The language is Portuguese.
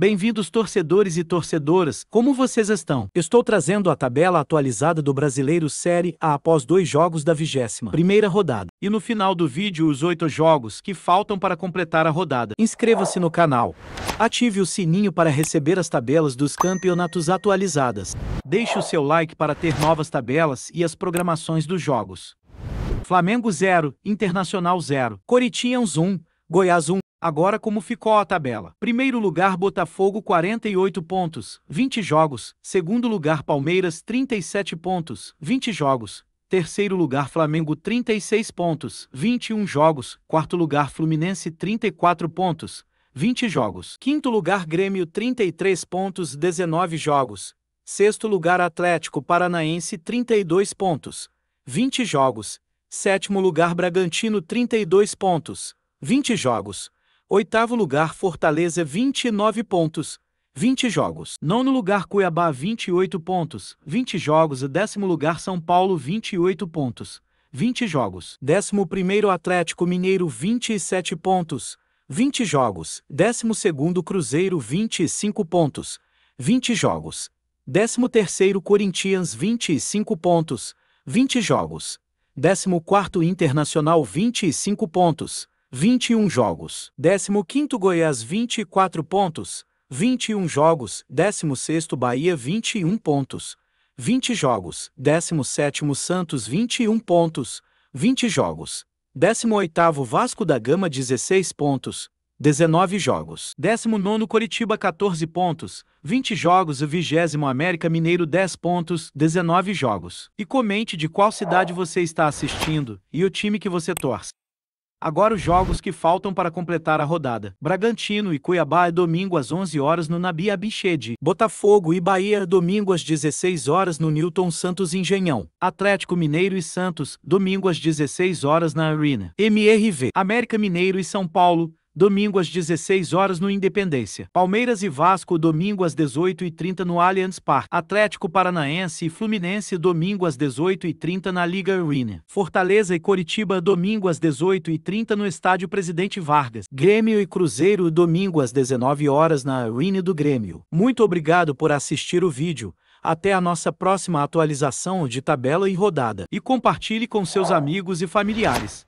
Bem-vindos torcedores e torcedoras, como vocês estão? Estou trazendo a tabela atualizada do Brasileiro Série A após dois jogos da vigésima primeira rodada. E no final do vídeo os oito jogos que faltam para completar a rodada. Inscreva-se no canal. Ative o sininho para receber as tabelas dos campeonatos atualizadas. Deixe o seu like para ter novas tabelas e as programações dos jogos. Flamengo 0, Internacional 0, Coritians 1, Goiás 1. Agora como ficou a tabela. Primeiro lugar Botafogo 48 pontos, 20 jogos. Segundo lugar Palmeiras 37 pontos, 20 jogos. Terceiro lugar Flamengo 36 pontos, 21 jogos. Quarto lugar Fluminense 34 pontos, 20 jogos. Quinto lugar Grêmio 33 pontos, 19 jogos. Sexto lugar Atlético Paranaense 32 pontos, 20 jogos. Sétimo lugar Bragantino 32 pontos, 20 jogos. Oitavo lugar, Fortaleza, 29 pontos, 20 jogos. Nono lugar, Cuiabá, 28 pontos, 20 jogos. Décimo lugar, São Paulo, 28 pontos, 20 jogos. Décimo primeiro, Atlético Mineiro, 27 pontos, 20 jogos. Décimo segundo, Cruzeiro, 25 pontos, 20 jogos. Décimo terceiro, Corinthians, 25 pontos, 20 jogos. Décimo quarto, Internacional, 25 pontos, 21 jogos. 15º Goiás 24 pontos, 21 jogos. 16º Bahia 21 pontos, 20 jogos. 17º Santos 21 pontos, 20 jogos. 18º Vasco da Gama 16 pontos, 19 jogos. 19 Coritiba 14 pontos, 20 jogos 20 América Mineiro 10 pontos, 19 jogos. E comente de qual cidade você está assistindo e o time que você torce. Agora os jogos que faltam para completar a rodada. Bragantino e Cuiabá é domingo às 11 horas no Nabi Abichedi. Botafogo e Bahia é domingo às 16 horas no Newton Santos Engenhão. Atlético Mineiro e Santos domingo às 16 horas na Arena. MRV. América Mineiro e São Paulo domingo às 16 horas no Independência. Palmeiras e Vasco, domingo às 18h30 no Allianz Parque. Atlético Paranaense e Fluminense, domingo às 18h30 na Liga Arena. Fortaleza e Coritiba, domingo às 18h30 no Estádio Presidente Vargas. Grêmio e Cruzeiro, domingo às 19 horas na Arena do Grêmio. Muito obrigado por assistir o vídeo. Até a nossa próxima atualização de tabela e rodada. E compartilhe com seus amigos e familiares.